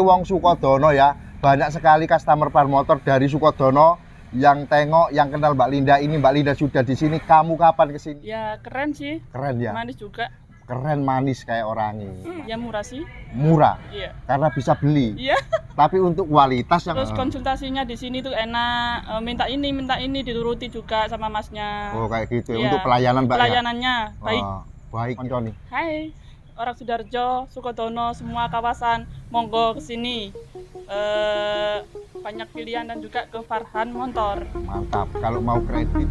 wong Sukodono ya. Banyak sekali customer par motor dari Sukodono yang tengok, yang kenal Mbak Linda ini Mbak Linda sudah di sini. Kamu kapan kesini? Ya keren sih. Keren ya. Manis juga. Keren manis kayak orang ini. Hmm, ya murah sih. Murah. Iya. Karena bisa beli. Iya. Tapi untuk kualitas yang Terus konsultasinya di sini tuh enak, eh, minta ini, minta ini dituruti juga sama masnya. Oh, kayak gitu. Ya. Iya. Untuk pelayanan Mbak ya? Pelayanannya ya? baik. Oh, baik. Hai orang Sudarjo, Sukodono, semua kawasan monggo ke sini. E, eh, banyak pilihan dan juga ke Farhan motor. Mantap. Kalau mau kredit.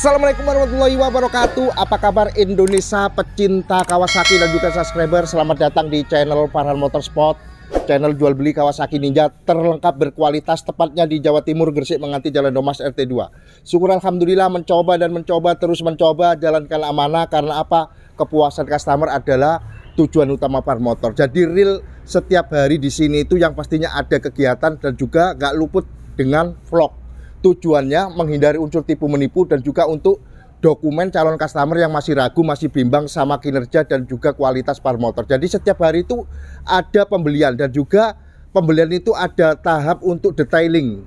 Assalamualaikum warahmatullahi wabarakatuh Apa kabar Indonesia pecinta Kawasaki dan juga subscriber Selamat datang di channel Farhan Motorsport Channel jual beli Kawasaki Ninja terlengkap berkualitas tepatnya di Jawa Timur Gresik Menganti Jalan Domas RT2 Syukur Alhamdulillah mencoba dan mencoba terus mencoba Jalankan amanah karena apa? Kepuasan customer adalah tujuan utama par Motor Jadi real setiap hari di sini itu yang pastinya ada kegiatan dan juga gak luput dengan vlog tujuannya menghindari unsur tipu menipu dan juga untuk dokumen calon customer yang masih ragu, masih bimbang sama kinerja dan juga kualitas par motor Jadi setiap hari itu ada pembelian dan juga pembelian itu ada tahap untuk detailing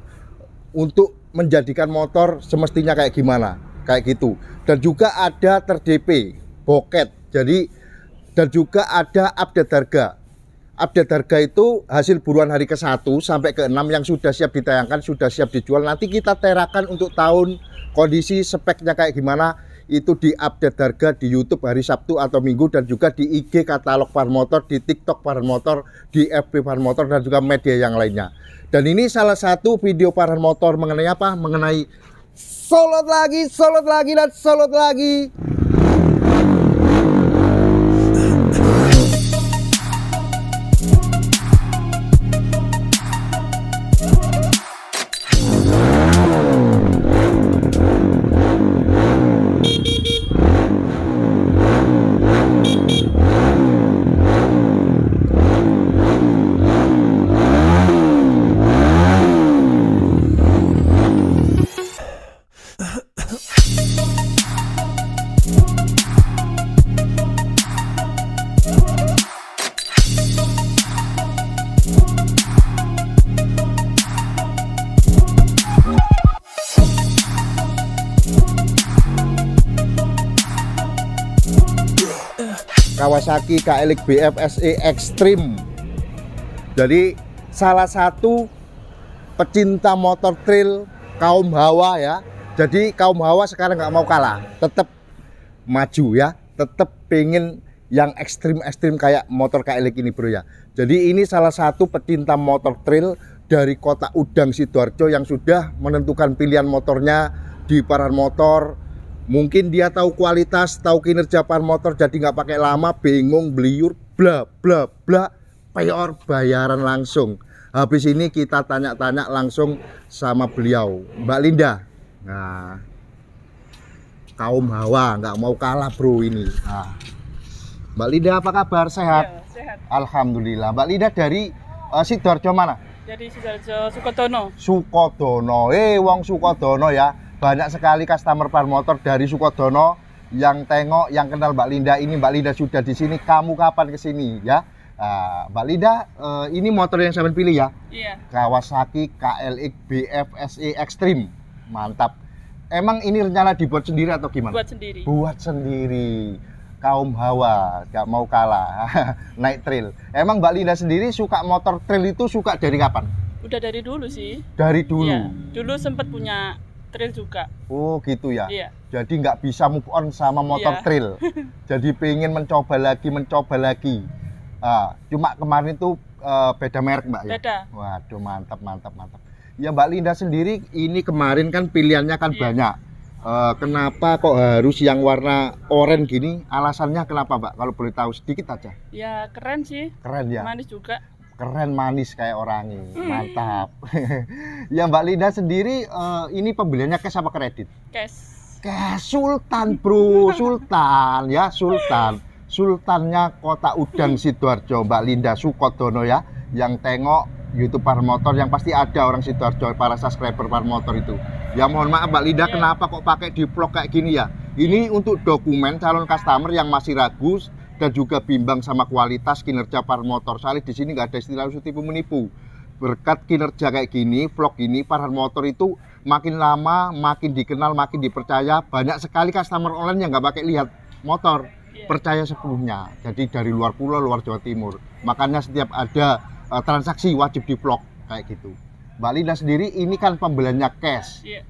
untuk menjadikan motor semestinya kayak gimana, kayak gitu. Dan juga ada terdp, boket. Jadi dan juga ada update harga update harga itu hasil buruan hari ke-1 sampai ke-6 yang sudah siap ditayangkan, sudah siap dijual. Nanti kita terakan untuk tahun kondisi speknya kayak gimana itu di update harga di YouTube hari Sabtu atau Minggu dan juga di IG katalog Motor di TikTok Motor di FB Motor dan juga media yang lainnya. Dan ini salah satu video Motor mengenai apa? Mengenai solot lagi, solot lagi dan solot lagi. Kawasaki KLX SE Extreme jadi salah satu pecinta motor trail kaum hawa ya jadi kaum hawa sekarang nggak mau kalah tetap maju ya tetap pengen yang ekstrim-ekstrim kayak motor KLX ini bro ya jadi ini salah satu pecinta motor trail dari kota Udang Sidoarjo yang sudah menentukan pilihan motornya di paran motor mungkin dia tahu kualitas tahu kinerja pan motor jadi nggak pakai lama bingung beliur bla bla bla payor bayaran langsung habis ini kita tanya-tanya langsung sama beliau Mbak Linda nah kaum hawa nggak mau kalah bro ini nah. Mbak Linda apa kabar sehat? Ya, sehat Alhamdulillah Mbak Linda dari uh, Sidoarjo mana? dari Sidoarjo Sukodono Sukodono eh wong Sukodono ya banyak sekali customer Par Motor dari Sukodono yang tengok, yang kenal Mbak Linda ini, Mbak Linda sudah di sini, kamu kapan ke sini ya? Nah, Mbak Linda, eh, ini motor yang saya pilih ya? Iya. Kawasaki KLX BFSE Extreme. Mantap. Emang ini rencana dibuat sendiri atau gimana? Buat sendiri. Buat sendiri. Kaum hawa, gak mau kalah. Naik trail. Emang Mbak Linda sendiri suka motor trail itu suka dari kapan? Udah dari dulu sih. Dari dulu. Iya. Dulu sempat punya trail juga. Oh gitu ya. Iya. Jadi nggak bisa move on sama iya. motor iya. trail. Jadi pengen mencoba lagi, mencoba lagi. Uh, cuma kemarin itu uh, eh, beda merek mbak ya. Beda. Waduh mantap, mantap, mantap. Ya mbak Linda sendiri ini kemarin kan pilihannya kan iya. banyak. Uh, kenapa kok harus yang warna oranye gini? Alasannya kenapa mbak? Kalau boleh tahu sedikit aja. Ya keren sih. Keren ya. Manis juga keren manis kayak orang hmm. mantap ya mbak Linda sendiri uh, ini pembeliannya cash apa kredit cash cash Sultan bro Sultan ya Sultan Sultannya kota udang hmm. Sidoarjo Mbak Linda Sukodono ya yang tengok YouTube motor yang pasti ada orang Sidoarjo para subscriber motor itu ya mohon maaf Mbak Linda yeah. kenapa kok pakai diplok kayak gini ya ini untuk dokumen calon customer yang masih ragu dan juga bimbang sama kualitas kinerja par motor. Salih di sini nggak ada istilah usut tipu menipu berkat kinerja kayak gini vlog ini para motor itu makin lama makin dikenal makin dipercaya banyak sekali customer online yang nggak pakai lihat motor iya. percaya sepenuhnya jadi dari luar pulau luar Jawa Timur makanya setiap ada uh, transaksi wajib di vlog kayak gitu Mbak Linda sendiri ini kan pembeliannya cash iya.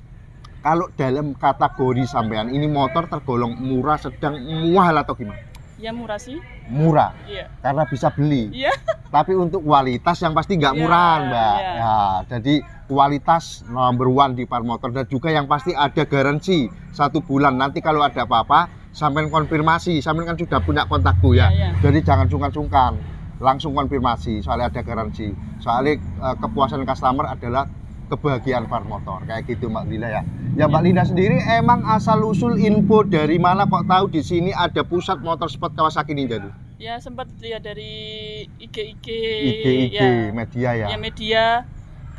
kalau dalam kategori sampean ini motor tergolong murah, sedang, mahal atau gimana? Ya murah sih. Murah. Iya. Karena bisa beli. Iya. Tapi untuk kualitas yang pasti nggak iya, murah, iya, Mbak. Iya. Ya, jadi kualitas number one di par motor dan juga yang pasti ada garansi satu bulan. Nanti kalau ada apa-apa, sampean konfirmasi. Sampean kan sudah punya kontakku ya. ya, ya. Jadi jangan sungkan-sungkan. Langsung konfirmasi, soalnya ada garansi. Soalnya eh, kepuasan customer adalah kebahagiaan far motor kayak gitu Mbak Linda ya. Ya Mbak Linda sendiri emang asal usul info dari mana kok tahu di sini ada pusat motor sport Kawasaki ini tuh? Ya sempat lihat dari IG IG, IG, -IG ya, media ya. Ya media.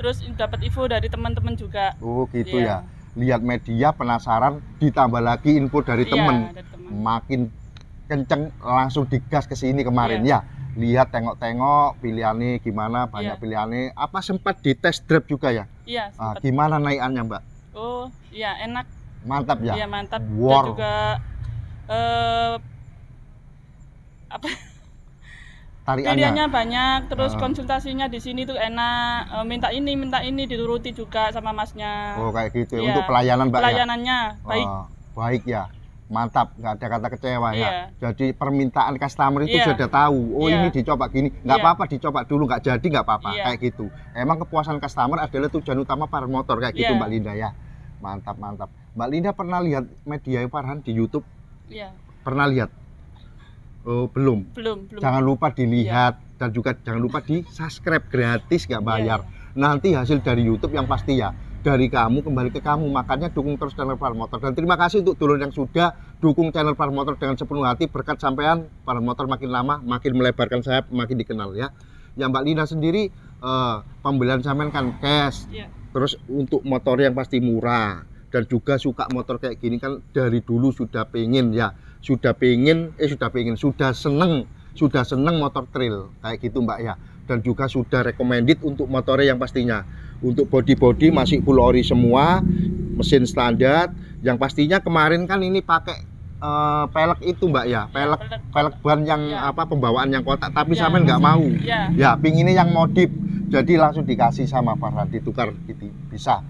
Terus dapat info dari teman-teman juga. Oh gitu ya. ya. Lihat media penasaran ditambah lagi info dari Ya, temen. Makin kenceng langsung digas ke sini kemarin ya. ya. Lihat tengok-tengok pilihannya gimana, banyak ya. pilihannya. Apa sempat di test drive juga ya? Iya. Nah, gimana naikannya Mbak? Oh iya enak. Mantap ya. Iya mantap. War. Dan juga eh, apa? Tariannya. banyak, terus uh. konsultasinya di sini tuh enak. Uh, minta ini, minta ini dituruti juga sama masnya. Oh kayak gitu. Ya. Iya, untuk pelayanan Mbak. Ya? Pelayanannya ya? baik. Uh, baik ya mantap nggak ada kata kecewa yeah. ya iya. jadi permintaan customer itu yeah. sudah tahu oh yeah. ini dicoba gini nggak yeah. apa-apa dicoba dulu nggak jadi nggak apa-apa yeah. kayak gitu emang kepuasan customer adalah tujuan utama para motor kayak yeah. gitu iya. mbak Linda ya mantap mantap mbak Linda pernah lihat media yang Farhan di YouTube yeah. pernah lihat oh belum belum, belum. jangan lupa dilihat yeah. dan juga jangan lupa di subscribe gratis nggak iya, bayar yeah. nanti hasil dari YouTube yang pasti ya dari kamu kembali ke kamu. Makanya dukung terus channel Motor Dan terima kasih untuk dulur yang sudah dukung channel Motor dengan sepenuh hati. Berkat sampean Motor makin lama makin melebarkan sayap, makin dikenal ya. Ya Mbak Lina sendiri uh, pembelian sampean kan cash. Yeah. Terus untuk motor yang pasti murah dan juga suka motor kayak gini kan dari dulu sudah pengen ya sudah pengen eh sudah pengen sudah seneng sudah seneng motor trail kayak gitu mbak ya dan juga sudah recommended untuk motornya yang pastinya untuk body-body masih full ori semua mesin standar yang pastinya kemarin kan ini pakai uh, pelek itu mbak ya pelek ya, pelek, ban yang ya. apa pembawaan yang kotak tapi ya, sampean nggak mau ya. ya ini yang modif jadi langsung dikasih sama Farhan ditukar gitu bisa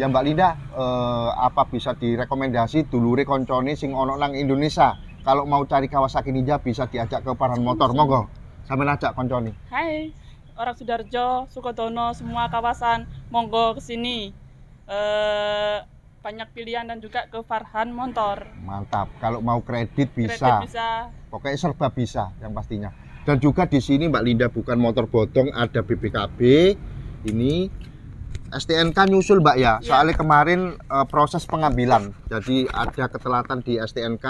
ya mbak Linda uh, apa bisa direkomendasi dulu koncone sing ono lang Indonesia kalau mau cari Kawasaki Ninja bisa diajak ke Paran Motor monggo sampean ajak koncone hai orang Sudarjo, Sukodono, semua kawasan monggo ke sini. Eh, banyak pilihan dan juga ke Farhan Montor. Mantap. Kalau mau kredit bisa. Kredit bisa. Pokoknya serba bisa yang pastinya. Dan juga di sini Mbak Linda bukan motor botong, ada BPKB. Ini STNK nyusul Mbak ya. ya. Soalnya kemarin e, proses pengambilan. Jadi ada ketelatan di STNK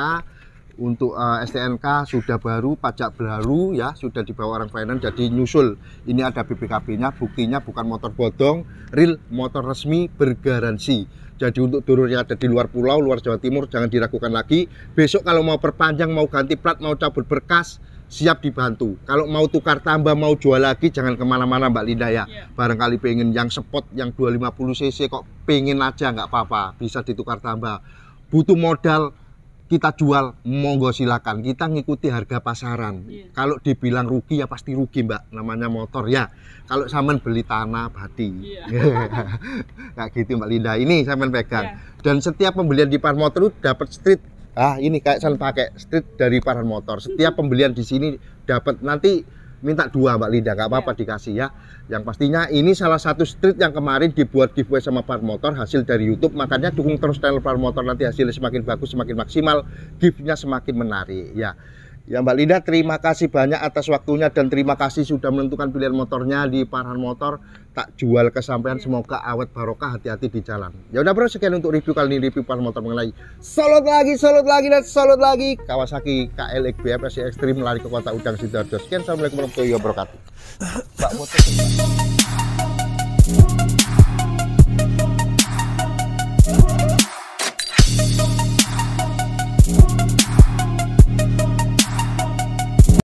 untuk uh, eh, STNK sudah baru, pajak baru ya, sudah dibawa orang finance jadi nyusul. Ini ada BPKB-nya, buktinya bukan motor bodong, real motor resmi bergaransi. Jadi untuk turun yang ada di luar pulau, luar Jawa Timur jangan diragukan lagi. Besok kalau mau perpanjang, mau ganti plat, mau cabut berkas, siap dibantu. Kalau mau tukar tambah, mau jual lagi, jangan kemana-mana Mbak Linda ya. Yeah. Barangkali pengen yang spot, yang 250 cc kok pengen aja nggak apa-apa, bisa ditukar tambah. Butuh modal kita jual monggo silakan kita ngikuti harga pasaran yeah. kalau dibilang rugi ya pasti rugi mbak namanya motor ya kalau saman beli tanah bati yeah. kayak gitu mbak Linda ini saman pegang yeah. dan setiap pembelian di motor itu dapat street ah ini kayak saya pakai street dari Motor. setiap pembelian di sini dapat nanti minta dua Mbak Linda, nggak apa-apa ya. dikasih ya. Yang pastinya ini salah satu street yang kemarin dibuat giveaway sama Par Motor hasil dari YouTube, makanya dukung terus channel Par Motor nanti hasilnya semakin bagus, semakin maksimal, gift semakin menarik ya. Ya Mbak Linda terima kasih banyak atas waktunya dan terima kasih sudah menentukan pilihan motornya di Paran Motor tak jual kesampaian semoga awet barokah hati-hati di jalan. Ya udah bro sekian untuk review kali ini review Paran Motor mengenai solot lagi solot lagi dan solot lagi Kawasaki KLX BFS Extreme lari ke kota Udang Sidoarjo. Sekian assalamualaikum warahmatullahi wabarakatuh. Mbak Motor.